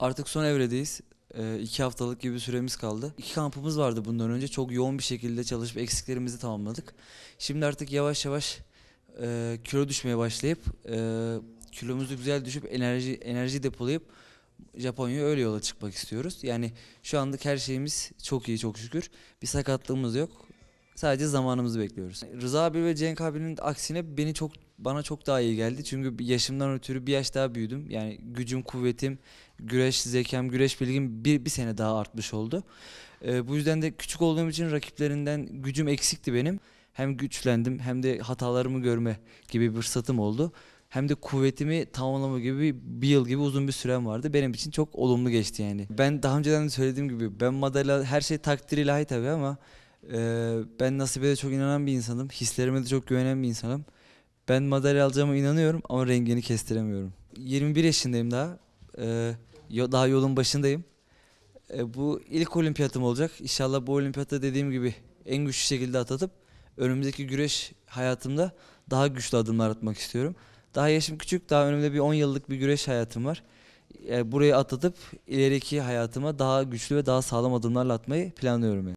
Artık son evredeyiz. E, iki haftalık gibi süremiz kaldı. İki kampımız vardı bundan önce. Çok yoğun bir şekilde çalışıp eksiklerimizi tamamladık. Şimdi artık yavaş yavaş e, kilo düşmeye başlayıp e, kilomuzu güzel düşüp enerji enerji depolayıp Japonya'ya öyle yola çıkmak istiyoruz. Yani şu anlık her şeyimiz çok iyi çok şükür. Bir sakatlığımız yok. Sadece zamanımızı bekliyoruz. Rıza abi ve Cenk abinin aksine beni çok bana çok daha iyi geldi. Çünkü yaşımdan ötürü bir yaş daha büyüdüm. Yani gücüm, kuvvetim, güreş zekam, güreş bilgim bir, bir sene daha artmış oldu. Ee, bu yüzden de küçük olduğum için rakiplerinden gücüm eksikti benim. Hem güçlendim hem de hatalarımı görme gibi bir fırsatım oldu. Hem de kuvvetimi tamamlama gibi bir yıl gibi uzun bir sürem vardı. Benim için çok olumlu geçti yani. Ben daha önceden de söylediğim gibi ben madalya her şey takdir ilahi tabii ama ee, ben nasibe de çok inanan bir insanım. Hislerime de çok güvenen bir insanım. Ben madalya alacağıma inanıyorum ama rengini kestiremiyorum. 21 yaşındayım daha. Ee, daha yolun başındayım. Ee, bu ilk olimpiyatım olacak. İnşallah bu olimpiyatta dediğim gibi en güçlü şekilde atatıp önümüzdeki güreş hayatımda daha güçlü adımlar atmak istiyorum. Daha yaşım küçük, daha önümde bir 10 yıllık bir güreş hayatım var. Ee, burayı atlatıp ileriki hayatıma daha güçlü ve daha sağlam adımlarla atmayı planlıyorum. Yani.